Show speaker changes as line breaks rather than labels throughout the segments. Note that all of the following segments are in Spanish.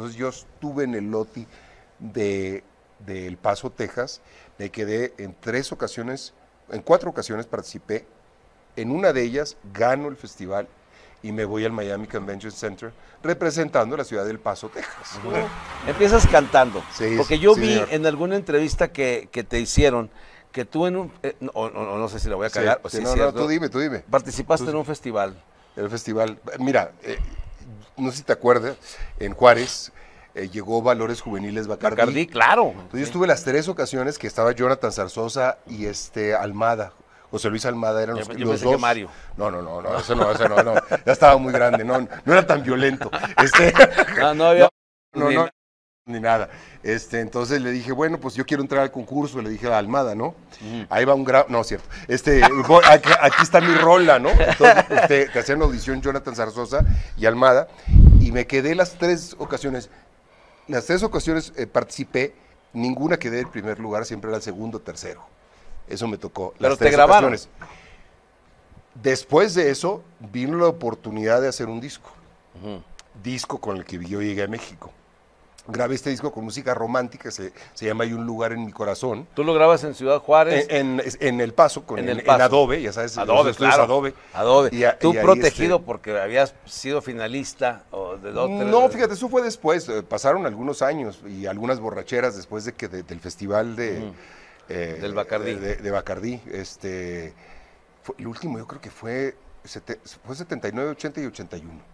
Entonces yo estuve en el loti de, El Paso, Texas, me quedé en tres ocasiones, en cuatro ocasiones participé, en una de ellas gano el festival y me voy al Miami Convention Center representando la ciudad del Paso, Texas. Empiezas cantando, sí, porque yo vi en alguna entrevista que, que, te
hicieron que tú en un, eh, no sé si la voy a cagar, o si no, no, tú dime, tú dime. Participaste en
un festival. El festival, mira, eh, no sé si te acuerdas, en Juárez, eh, llegó Valores Juveniles Bacardi. Bacardi, claro. Entonces yo estuve las tres ocasiones que estaba Jonathan Zarzosa y este Almada. José Luis Almada eran los, dos. Mario. No, no, no, no, eso no, eso no, Ya estaba muy grande, no, no era tan violento. Este, no ni nada. Este, entonces le dije, bueno, pues yo quiero entrar al concurso, le dije a Almada, ¿no? Ahí va un grado, no, cierto. Este, aquí, está mi rola, ¿no? Entonces, pues, hacían audición Jonathan Zarzosa y Almada, y me quedé las tres ocasiones, las tres ocasiones eh, participé, ninguna quedé en primer lugar, siempre era el segundo o tercero. Eso me tocó. Las Pero tres te grabaron. Después de eso, vino la oportunidad de hacer un disco. Disco con el que yo llegué a México grabé este disco con música romántica, se, llama Hay un lugar en mi corazón. ¿Tú lo grabas
en Ciudad Juárez?
En, El Paso, con, en, el Adobe, ya sabes. Adobe, claro. Adobe. Adobe. Tú protegido este,
porque habías sido finalista o de No,
fíjate, eso fue después, eh, pasaron algunos años y algunas borracheras después de que del festival de... Eh, del Bacardí. De, Bacardí. Este, el último yo creo que fue, fue 79, 80 y 81.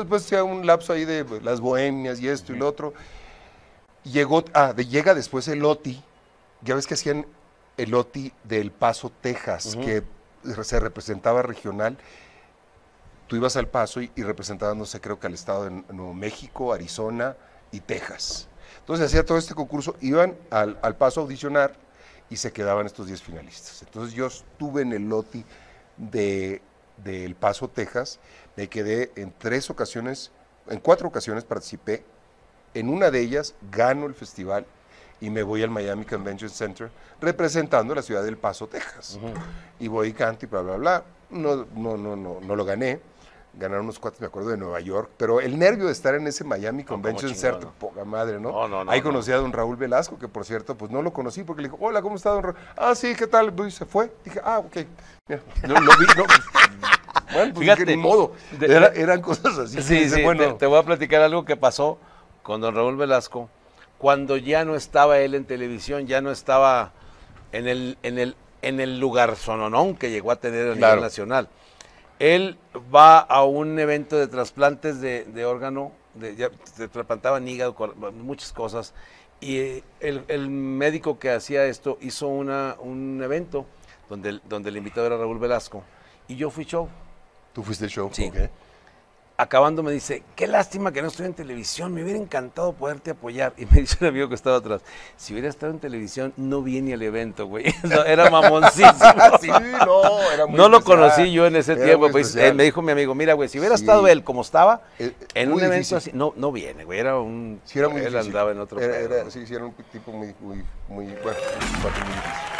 Entonces, pues un lapso ahí de pues, las bohemias y esto y lo otro. Llegó, ah, de, llega después el OTI. Ya ves que hacían el OTI del Paso, Texas, que se representaba regional. Tú ibas al Paso y, y creo que al estado de Nuevo México, Arizona y Texas. Entonces hacía todo este concurso, iban al, al Paso a audicionar y se quedaban estos 10 finalistas. Entonces yo estuve en el loti de de El Paso, Texas, me quedé en tres ocasiones, en cuatro ocasiones participé. En una de ellas gano el festival y me voy al Miami Convention Center representando la ciudad del Paso, Texas. Y voy y canto y bla, bla, bla. No, no, no, no, no lo gané ganaron unos cuatro me acuerdo, de Nueva York, pero el nervio de estar en ese Miami Convention Center, poca madre, ¿no? Ahí conocí a don Raúl Velasco, que por cierto, pues no lo conocí porque le dijo, hola, ¿cómo está don Raúl? Ah, sí, ¿qué tal? y pues, se fue. Dije, ah, ok. no, lo vi,
Bueno, pues, Fíjate, dije, modo. eran cosas así. Sí, bueno. Te, voy a platicar algo que pasó con don Raúl Velasco cuando ya no estaba él en televisión, ya no estaba en el, en el, en el lugar sononón que llegó a tener a nivel nacional. Él va a un evento de trasplantes de, órgano, de, ya, se trasplantaban hígado, muchas cosas, y eh, el, médico que hacía esto hizo un evento donde el, donde invitado era Raúl Velasco, y yo fui show. ¿Tú fuiste show? Sí. Okay acabando me dice, qué lástima que no estoy en televisión, me hubiera encantado poderte apoyar. Y me dice un amigo que estaba atrás, si hubiera estado en televisión, no viene al evento, güey. era mamoncísimo. no, lo conocí yo en ese tiempo. Pues, eh, me dijo mi amigo, mira, güey, si hubiera estado él como estaba, eh, en un evento así,
no, no viene, güey. Era un... Sí, muy él andaba en otro... Era, sí, era un tipo muy, muy, muy, bueno, muy